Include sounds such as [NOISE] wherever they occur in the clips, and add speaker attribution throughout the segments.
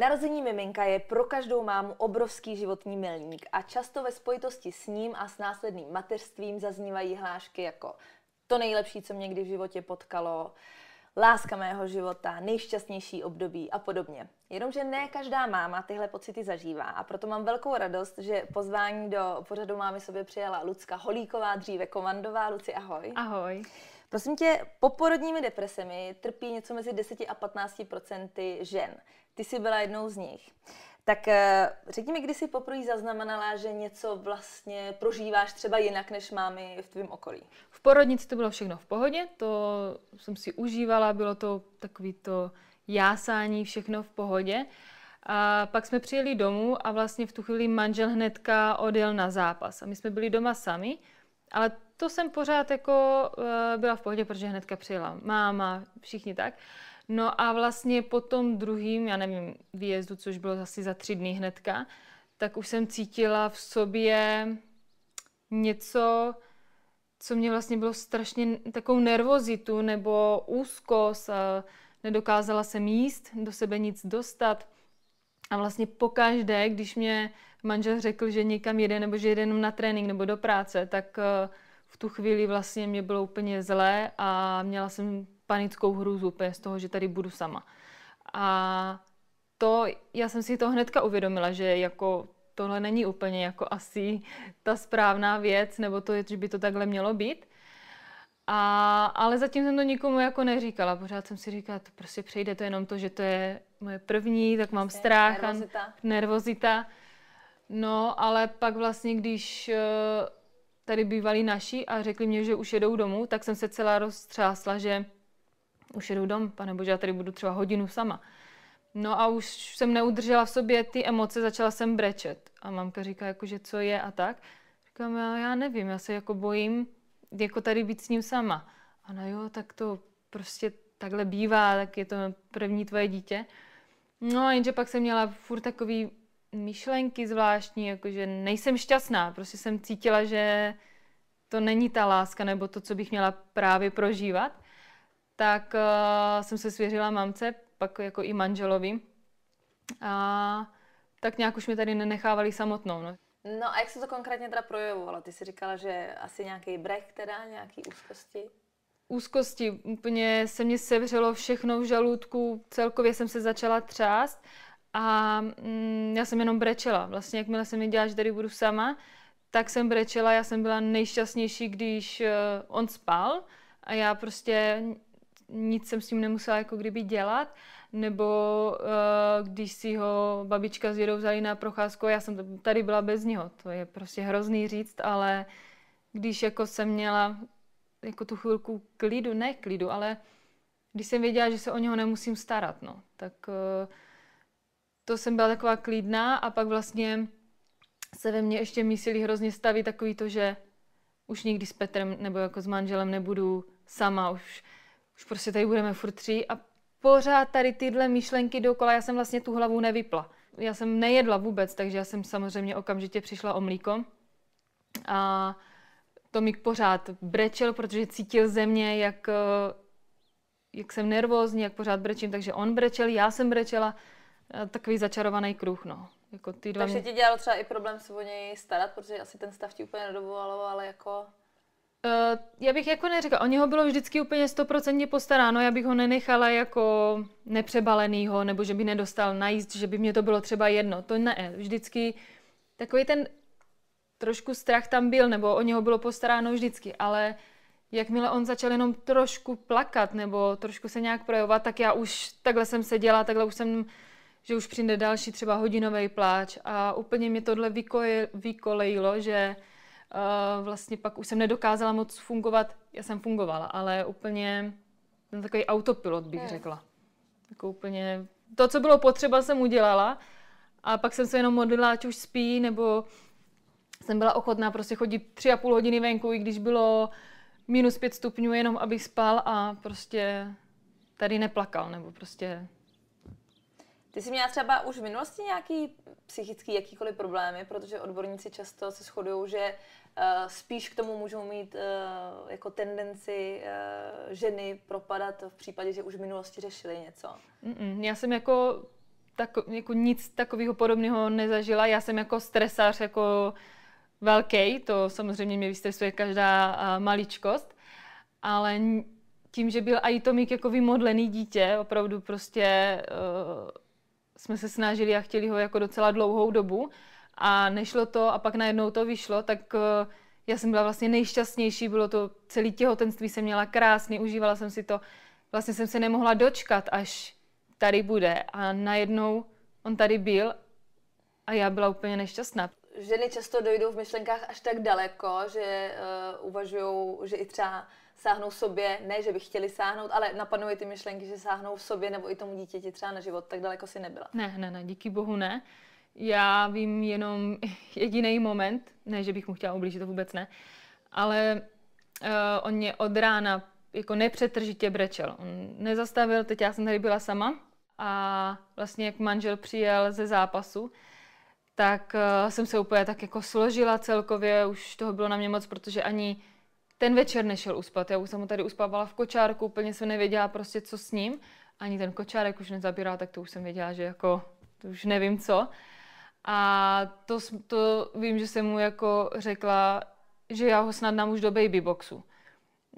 Speaker 1: Narození miminka je pro každou mámu obrovský životní milník a často ve spojitosti s ním a s následným mateřstvím zaznívají hlášky jako to nejlepší, co mě kdy v životě potkalo, láska mého života, nejšťastnější období a podobně. Jenomže ne každá máma tyhle pocity zažívá a proto mám velkou radost, že pozvání do pořadu Mámy sobě přijala Lucka Holíková, dříve komandová. Luci, ahoj. Ahoj. Prosím tě, poporodními depresemi trpí něco mezi 10 a 15 žen. Ty jsi byla jednou z nich. Tak eh, řekni mi, kdy jsi poprvé zaznamenala, že něco vlastně prožíváš třeba jinak, než mámy v tvém
Speaker 2: okolí? V porodnici to bylo všechno v pohodě, to jsem si užívala, bylo to takový to jásání, všechno v pohodě. A pak jsme přijeli domů a vlastně v tu chvíli manžel hnedka odjel na zápas. A my jsme byli doma sami, ale to jsem pořád jako eh, byla v pohodě, protože hnedka přijela máma, všichni tak. No a vlastně po tom druhým, já nevím, výjezdu, což bylo asi za tři dny hnedka, tak už jsem cítila v sobě něco, co mě vlastně bylo strašně takovou nervozitu nebo úzkost, a nedokázala jsem jíst, do sebe nic dostat. A vlastně pokaždé, když mě manžel řekl, že někam jede nebo že jede jenom na trénink nebo do práce, tak uh, v tu chvíli vlastně mě bylo úplně zlé a měla jsem panickou hrůzu úplně z toho, že tady budu sama. A to, já jsem si to hnedka uvědomila, že jako tohle není úplně jako asi ta správná věc, nebo to, že by to takhle mělo být. A, ale zatím jsem to nikomu jako neříkala. Pořád jsem si říkala, to prostě přejde to jenom to, že to je moje první, tak mám prostě strach nervozita. a nervozita. No, ale pak vlastně, když eh, tady bývali naši a řekli mě, že už jedou domů, tak jsem se celá roztřásla, že už jedou dom, pane bože, já tady budu třeba hodinu sama. No a už jsem neudržela v sobě ty emoce, začala jsem brečet. A mamka říká, jako, že co je a tak. Říkám, já, já nevím, já se jako bojím jako tady být s ním sama. A no jo, tak to prostě takhle bývá, tak je to první tvoje dítě. No a jenže pak jsem měla furt takový myšlenky zvláštní, jakože nejsem šťastná, prostě jsem cítila, že to není ta láska nebo to, co bych měla právě prožívat, tak uh, jsem se svěřila mamce, pak jako i manželovi. A tak nějak už mě tady nenechávali samotnou. No.
Speaker 1: No a jak se to konkrétně teda projevovalo? Ty jsi říkala, že asi nějaký brech teda, nějaký úzkosti?
Speaker 2: Úzkosti, úplně se mě sevřelo všechno v žaludku, celkově jsem se začala třást. Uh, a mm, já jsem jenom brečela. Vlastně, jakmile jsem věděla, že tady budu sama, tak jsem brečela. Já jsem byla nejšťastnější, když uh, on spal a já prostě nic jsem s tím nemusela jako kdyby dělat, nebo uh, když si ho babička s dědou vzali na procházku, já jsem tady byla bez něho, to je prostě hrozný říct, ale když jako jsem měla jako tu chvilku klidu, ne klidu, ale když jsem věděla, že se o něho nemusím starat, no, tak uh, to jsem byla taková klidná a pak vlastně se ve mně ještě mísili hrozně staví takový to, že už nikdy s Petrem nebo jako s manželem nebudu sama, už, už prostě tady budeme furt tři a pořád tady tyhle myšlenky dokola, já jsem vlastně tu hlavu nevypla. Já jsem nejedla vůbec, takže já jsem samozřejmě okamžitě přišla o mlíko a Tomik pořád brečel, protože cítil ze mě, jak, eh, jak jsem nervózní, jak pořád brečím, takže on brečel, já jsem brečela, Eh, takový začarovaný kruh, no. Jako ty dva Takže mě... ti
Speaker 1: dělalo třeba i problém se o něj starat, protože asi ten stav ti úplně nedovolalo, ale jako...
Speaker 2: Uh, já bych jako neřekla, o něho bylo vždycky úplně stoprocentně postaráno, já bych ho nenechala jako nepřebalenýho, nebo že by nedostal najíst, že by mě to bylo třeba jedno, to ne, vždycky takový ten trošku strach tam byl, nebo o něho bylo postaráno vždycky, ale jakmile on začal jenom trošku plakat, nebo trošku se nějak projevovat, tak já už takhle jsem seděla, takhle už jsem že už přijde další třeba hodinový pláč a úplně mě tohle vykoje, vykolejilo, že uh, vlastně pak už jsem nedokázala moc fungovat, já jsem fungovala, ale úplně takový autopilot bych hmm. řekla. Jako úplně to, co bylo potřeba, jsem udělala a pak jsem se jenom modlila, ať už spí, nebo jsem byla ochotná prostě chodit tři a půl hodiny venku, i když bylo minus pět stupňů, jenom abych spal a prostě tady neplakal, nebo prostě
Speaker 1: ty jsi měla třeba už v minulosti nějaký psychický jakýkoliv problémy, protože odborníci často se shodují, že uh, spíš k tomu můžou mít uh, jako tendenci uh, ženy propadat v případě, že už v minulosti řešili
Speaker 2: něco. Mm-mm, já jsem jako, tak jako nic takového podobného nezažila. Já jsem jako stresář jako velký, to samozřejmě mě vystresuje každá uh, maličkost, ale tím, že byl i Tomík jako vymodlený dítě, opravdu prostě uh, jsme se snažili a chtěli ho jako docela dlouhou dobu a nešlo to a pak najednou to vyšlo, tak eh, já jsem byla vlastně nejšťastnější, bylo to celé těhotenství, jsem měla krásný, užívala jsem si to. Vlastně jsem se nemohla dočkat, až tady bude a najednou on tady byl a já byla úplně nešťastná.
Speaker 1: Ženy často dojdou v myšlenkách až tak daleko, že uh, eh, uvažují, že i třeba sáhnou sobě, ne, že by chtěli sáhnout, ale napadnou ty myšlenky, že sáhnou v sobě nebo i tomu dítěti třeba na život, tak daleko si nebyla.
Speaker 2: Ne, ne, ne, díky bohu ne. Já vím jenom [LAUGHS] jediný moment, ne, že bych mu chtěla ublížit, to vůbec ne, ale uh, on mě od rána jako nepřetržitě brečel. On nezastavil, teď já jsem tady byla sama a vlastně jak manžel přijel ze zápasu, tak uh, jsem se úplně tak jako složila celkově, už toho bylo na mě moc, protože ani ten večer nešel uspat. Já už jsem ho tady uspávala v kočárku, úplně jsem nevěděla prostě, co s ním. Ani ten kočárek už nezabírá, tak to už jsem věděla, že jako, to už nevím co. A to, to vím, že jsem mu jako řekla, že já ho snad dám už do babyboxu.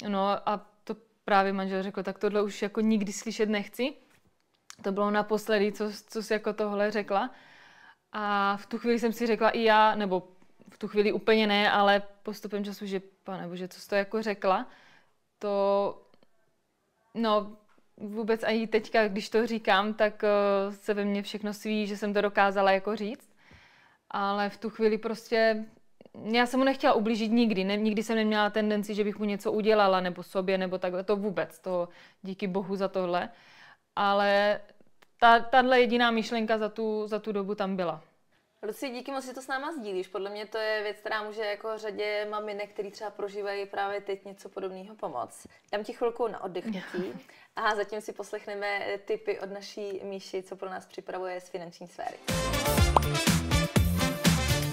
Speaker 2: No a to právě manžel řekl, tak tohle už jako nikdy slyšet nechci. To bylo naposledy, co, co jsi jako tohle řekla. A v tu chvíli jsem si řekla i já, nebo v tu chvíli úplně ne, ale postupem času, že pane bože, co jsi to jako řekla, to no vůbec ani teďka, když to říkám, tak uh, se ve mně všechno sví, že jsem to dokázala jako říct, ale v tu chvíli prostě já jsem mu nechtěla ublížit nikdy, ne, nikdy jsem neměla tendenci, že bych mu něco udělala, nebo sobě, nebo takhle, to vůbec, to díky bohu za tohle, ale ta, tahle jediná myšlenka za tu, za tu dobu tam byla. Luci, díky
Speaker 1: moc, že to s náma sdílíš. Podle mě to je věc, která může jako řadě maminek, který třeba prožívají právě teď něco podobného pomoc. Dám ti chvilku na oddechnutí a zatím si poslechneme tipy od naší Míši, co pro nás připravuje z finanční sféry.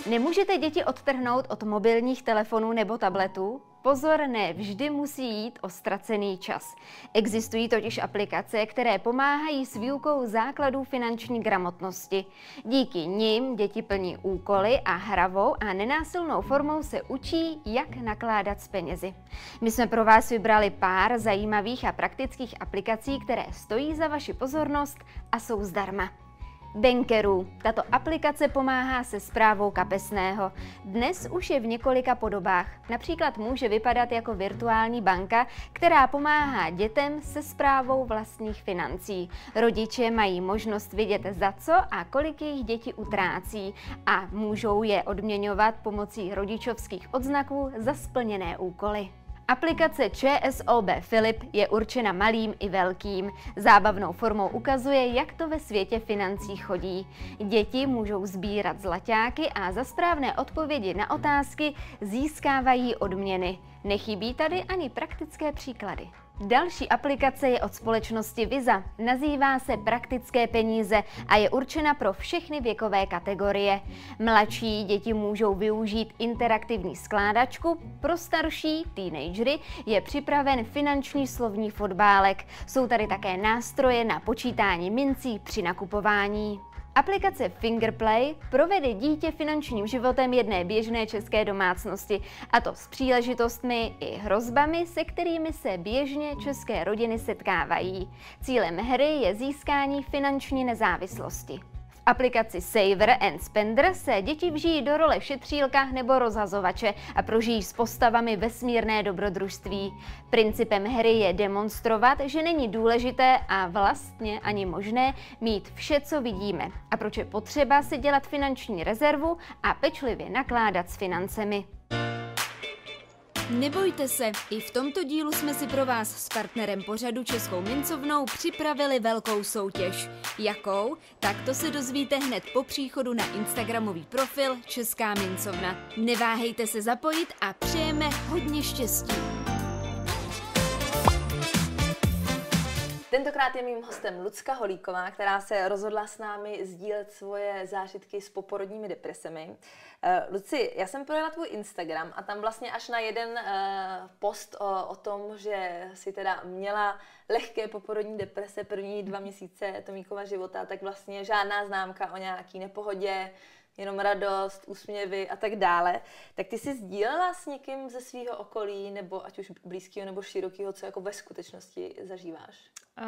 Speaker 3: Nemůžete děti odtrhnout od mobilních telefonů nebo tabletů? Pozor, ne vždy musí jít o ztracený čas. Existují totiž aplikace, které pomáhají s výukou základů finanční gramotnosti. Díky nim děti plní úkoly a hravou a nenásilnou formou se učí, jak nakládat s penězi. My jsme pro vás vybrali pár zajímavých a praktických aplikací, které stojí za vaši pozornost a jsou zdarma. Bankerů. Tato aplikace pomáhá se zprávou kapesného. Dnes už je v několika podobách. Například může vypadat jako virtuální banka, která pomáhá dětem se zprávou vlastních financí. Rodiče mají možnost vidět, za co a kolik jejich děti utrácí a můžou je odměňovat pomocí rodičovských odznaků za splněné úkoly. Aplikace ČSOB Filip je určena malým i velkým. Zábavnou formou ukazuje, jak to ve světě financí chodí. Děti můžou sbírat zlaťáky a za správné odpovědi na otázky získávají odměny. Nechybí tady ani praktické příklady. Další aplikace je od společnosti Visa. Nazývá se Praktické peníze a je určena pro všechny věkové kategorie. Mladší děti můžou využít interaktivní skládačku, pro starší, teenagery, je připraven finanční slovní fotbálek. Jsou tady také nástroje na počítání mincí při nakupování. Aplikace Fingerplay provede dítě finančním životem jedné běžné české domácnosti, a to s příležitostmi i hrozbami, se kterými se běžně české rodiny setkávají. Cílem hry je získání finanční nezávislosti aplikaci Saver and Spender se děti vžijí do role šetřílka nebo rozhazovače a prožijí s postavami vesmírné dobrodružství. Principem hry je demonstrovat, že není důležité a vlastně ani možné mít vše, co vidíme a proč je potřeba si dělat finanční rezervu a pečlivě nakládat s financemi. Nebojte se, i v tomto dílu jsme si pro vás s partnerem pořadu Českou mincovnou připravili velkou soutěž. Jakou? Tak to se dozvíte hned po příchodu na Instagramový profil Česká mincovna. Neváhejte se zapojit a přejeme hodně štěstí. Tentokrát je mým hostem
Speaker 1: Lucka Holíková, která se rozhodla s námi sdílet svoje zážitky s poporodními depresemi. Uh, Luci, já jsem projela tvůj Instagram a tam vlastně až na jeden uh, post o, o tom, že si teda měla lehké poporodní deprese první dva měsíce Tomíkova života, tak vlastně žádná známka o nějaký nepohodě, jenom radost, úsměvy a tak dále. Tak ty jsi sdílela s někým ze svého okolí, nebo ať už blízkého nebo širokého, co jako ve skutečnosti zažíváš?
Speaker 2: Uh,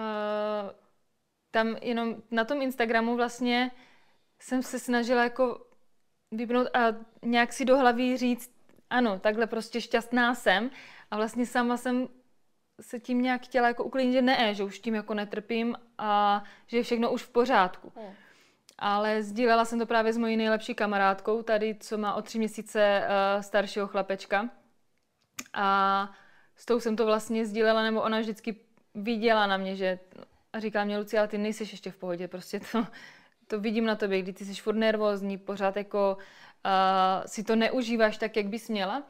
Speaker 2: tam jenom na tom Instagramu vlastně jsem se snažila jako vypnout a nějak si do hlavy říct, ano, takhle prostě šťastná jsem a vlastně sama jsem se tím nějak chtěla jako uklidnit, že ne, že už tím jako netrpím a že je všechno už v pořádku. Hmm. Ale sdílela jsem to právě s mojí nejlepší kamarádkou tady, co má o tři měsíce uh, staršího chlapečka. A s tou jsem to vlastně sdílela, nebo ona vždycky viděla na mě, že a říká mě, Luci, ale ty nejsi ještě v pohodě, prostě to, to vidím na tobě, kdy ty jsi furt nervózní, pořád jako uh, si to neužíváš tak, jak bys měla.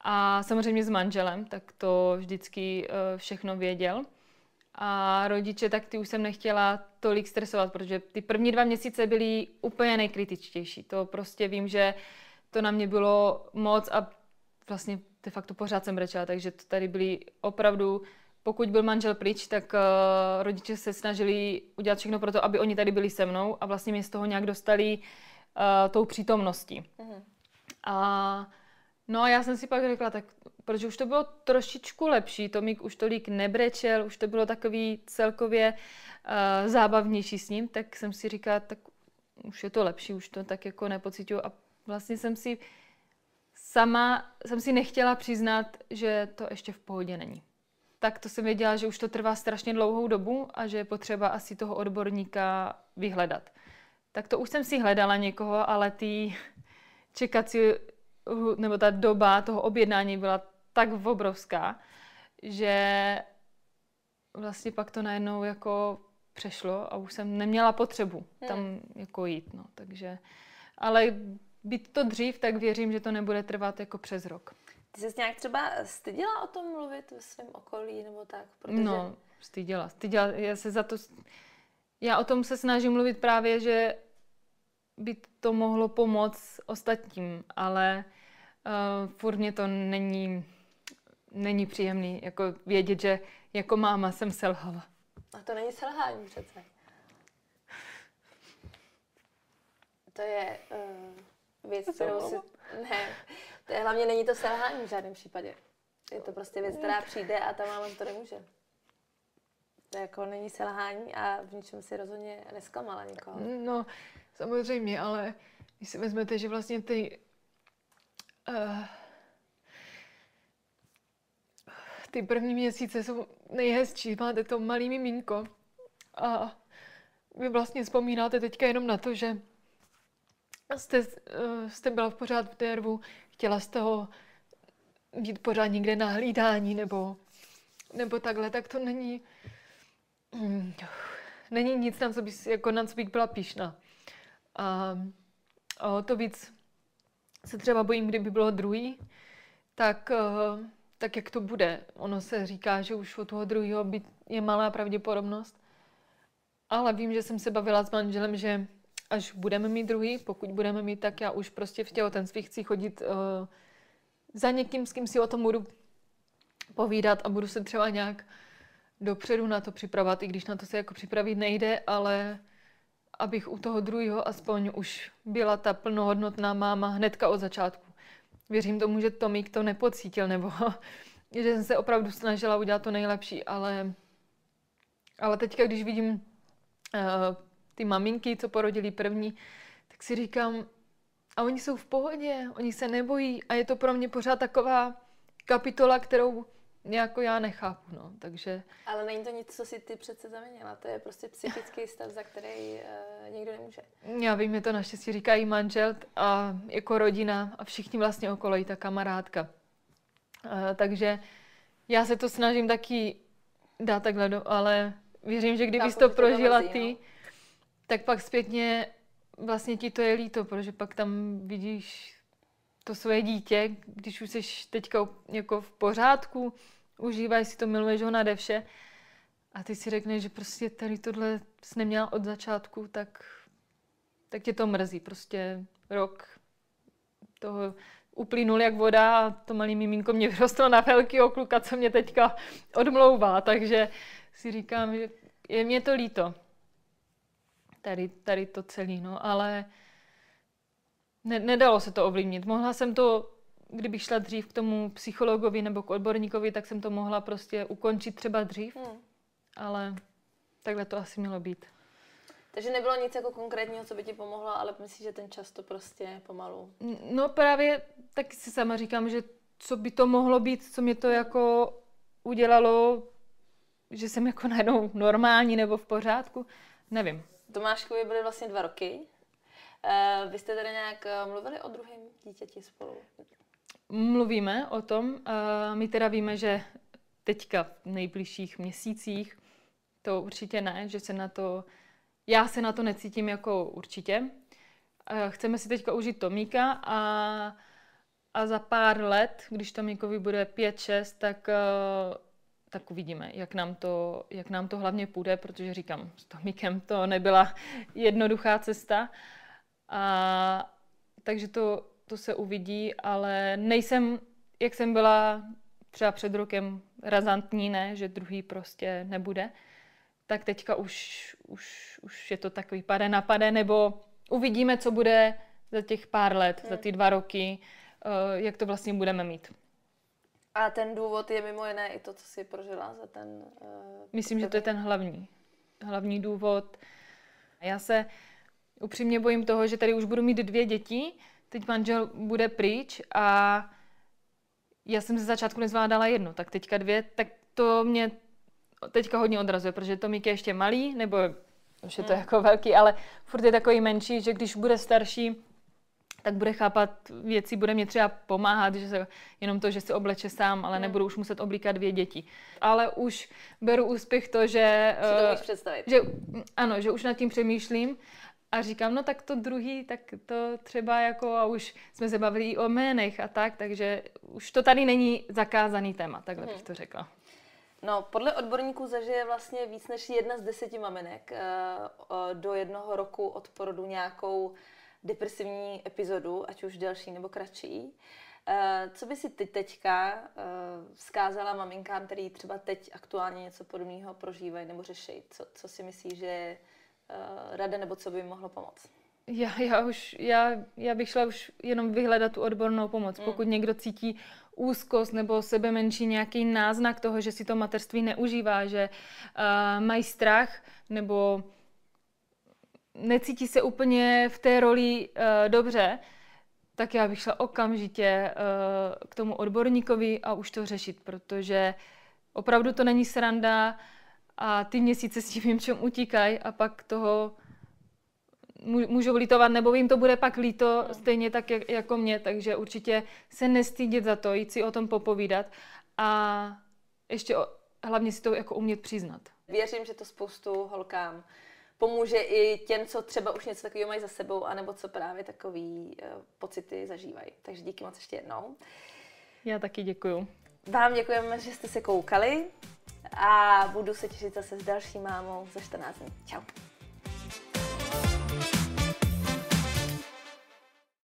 Speaker 2: A samozřejmě s manželem, tak to vždycky uh, všechno věděl a rodiče, tak ty už jsem nechtěla tolik stresovat, protože ty první dva měsíce byly úplně nejkritičtější. To prostě vím, že to na mě bylo moc a vlastně de facto pořád jsem brečela, takže to tady byly opravdu, pokud byl manžel pryč, tak uh, rodiče se snažili udělat všechno pro to, aby oni tady byli se mnou a vlastně mě z toho nějak dostali uh, tou přítomností. Mm-hmm. A No a já jsem si pak řekla, tak protože už to bylo trošičku lepší, Tomík už tolik nebrečel, už to bylo takový celkově uh, zábavnější s ním, tak jsem si říkala, tak už je to lepší, už to tak jako nepocituju a vlastně jsem si sama, jsem si nechtěla přiznat, že to ještě v pohodě není. Tak to jsem věděla, že už to trvá strašně dlouhou dobu a že je potřeba asi toho odborníka vyhledat. Tak to už jsem si hledala někoho, ale ty čekací nebo ta doba toho objednání byla tak obrovská, že vlastně pak to najednou jako přešlo a už jsem neměla potřebu hmm. tam jako jít, no, takže, ale být to dřív, tak věřím, že to nebude trvat jako přes rok.
Speaker 1: Ty jsi nějak třeba styděla o tom mluvit ve svém okolí nebo tak? Protože... No,
Speaker 2: styděla, styděla, já se za to, já o tom se snažím mluvit právě, že by to mohlo pomoct ostatním, ale uh, furt mě to není, není příjemný, jako vědět, že jako máma jsem selhala.
Speaker 1: A to není selhání přece. To je uh, věc, to kterou si... [LAUGHS] Ne, to je, hlavně není to selhání v žádném případě. Je to prostě věc, která přijde a ta máma to nemůže. To jako není selhání a v
Speaker 2: ničem si rozhodně nesklamala nikoho. No, samozřejmě, ale když si vezmete, že vlastně ty... Uh, ty první měsíce jsou nejhezčí, máte to malý miminko a vy vlastně vzpomínáte teďka jenom na to, že jste, uh, jste byla v pořád v dervu, chtěla z toho být pořád někde na hlídání nebo, nebo takhle, tak to není, Hm, není nic, na co bys, jako na co bych byla píšna. A o to víc se třeba bojím, kdyby bylo druhý, tak, eh, tak jak to bude. Ono se říká, že už od toho druhého je malá pravděpodobnost. Ale vím, že jsem se bavila s manželem, že až budeme mít druhý, pokud budeme mít, tak já už prostě v těhotenství chci chodit uh, za někým, s kým si o tom budu povídat a budu se třeba nějak dopředu na to připravovat, i když na to se jako připravit nejde, ale abych u toho druhého aspoň už byla ta plnohodnotná máma hnedka od začátku. Věřím tomu, že Tomík to nepocítil, nebo [LAUGHS] že jsem se opravdu snažila udělat to nejlepší, ale, ale teďka, když vidím uh, ty maminky, co porodili první, tak si říkám, a oni jsou v pohodě, oni se nebojí a je to pro mě pořád taková kapitola, kterou jako já nechápu, no, takže...
Speaker 1: Ale není to nic, co si ty přece zamenila, to je prostě psychický stav, za který uh, eh, někdo nemůže.
Speaker 2: Já vím, mě to naštěstí říkají manžel a jako rodina a všichni vlastně okolo, i ta kamarádka. Uh, takže já se to snažím taky dát takhle, do, ale věřím, že kdybys to prožila to ty, no. tak pak zpětně vlastně ti to je líto, protože pak tam vidíš to svoje dítě, když už jsi teďka jako v pořádku, užíváš si to, miluješ ho nade vše a ty si řekneš, že prostě tady tohle jsi neměla od začátku, tak, tak tě to mrzí. Prostě rok toho uplynul jak voda a to malý miminko mě [LAUGHS] vyrostlo na velký okluka, co mě teďka odmlouvá, takže si říkám, že je mě to líto. Tady, tady to celé, no, ale ne, nedalo se to ovlivnit. Mohla jsem to kdybych šla dřív k tomu psychologovi nebo k odborníkovi, tak jsem to mohla prostě ukončit třeba dřív. Hmm. Ale takhle to asi mělo být.
Speaker 1: Takže nebylo nic jako konkrétního, co by ti pomohlo, ale myslím, že ten čas to prostě pomalu.
Speaker 2: No právě tak si sama říkám, že co by to mohlo být, co mě to jako udělalo, že jsem jako najednou normální nebo v pořádku, nevím.
Speaker 1: Tomáškovi byly vlastně dva roky. Eh, vy jste tady nějak eh, mluvili o druhém dítěti spolu?
Speaker 2: mluvíme o tom. My teda víme, že teďka v nejbližších měsících to určitě ne, že se na to, já se na to necítím jako určitě. Chceme si teďka užít Tomíka a, a za pár let, když Tomíkovi bude 5-6, tak, eh, tak uvidíme, jak nám, to, jak nám to hlavně půjde, protože říkám, s Tomíkem to nebyla jednoduchá cesta. A, takže to to se uvidí, ale nejsem, jak jsem byla třeba před rokem razantní, ne, že druhý prostě nebude, tak teďka už, už, už je to tak vypadá pade, nebo uvidíme, co bude za těch pár let, hmm. za ty dva roky, eh, jak to vlastně budeme mít.
Speaker 1: A ten důvod je mimo jiné i to, co jsi prožila za ten... Uh,
Speaker 2: Myslím, že to je ten hlavní. Hlavní důvod. Já se upřímně bojím toho, že tady už budu mít dvě děti, teď manžel bude pryč a já jsem ze začátku nezvládala jednu, tak teďka dvě, tak to mě teďka hodně odrazuje, protože to je ještě malý, nebo už je to hmm. jako velký, ale furt je takový menší, že když bude starší, tak bude chápat věci, bude mě třeba pomáhat, že se, jenom to, že si obleče sám, ale hmm. nebudu už muset oblíkat dvě děti. Ale už beru úspěch to, že... Si to uh, představit. Že, ano, že už nad tím přemýšlím a říkám, no tak to druhý, tak to třeba jako, a už jsme se bavili o jménech a tak, takže už to tady není zakázaný téma, takhle hmm. bych to řekla.
Speaker 1: No, podle odborníků zažije vlastně víc než jedna z deseti maminek eh, do jednoho roku od porodu nějakou depresivní epizodu, ať už delší nebo kratší. Eh, co by si ty teďka eh, vzkázala maminkám, který třeba teď aktuálně něco podobného prožívají nebo řeší? Co, co si myslí, že Eh, rada nebo co by jim mohlo pomoct?
Speaker 2: Já, já, už, já, já bych šla už jenom vyhledat tu odbornou pomoc. Mm. Pokud někdo cítí úzkost nebo sebe menší nějaký náznak toho, že si to materství neužívá, že uh, mají strach nebo necítí se úplně v té roli uh, dobře, tak já bych šla okamžitě uh, k tomu odborníkovi a už to řešit, protože opravdu to není sranda. Uh, a ty měsíce s tím čem utíkají a pak toho můžou litovat, nebo jim to bude pak líto no. stejně tak jak, jako mě, takže určitě se nestydět za to, jít si o tom popovídat a ještě o, hlavně si to jako umět přiznat.
Speaker 1: Věřím, že to spoustu holkám pomůže i těm, co třeba už něco takového mají za sebou, anebo co právě takové eh, pocity zažívají. Takže díky moc ještě jednou.
Speaker 2: Já taky děkuju.
Speaker 1: Vám děkujeme, že jste se koukali a budu se těšit zase s další mámou za 14 dní. Čau.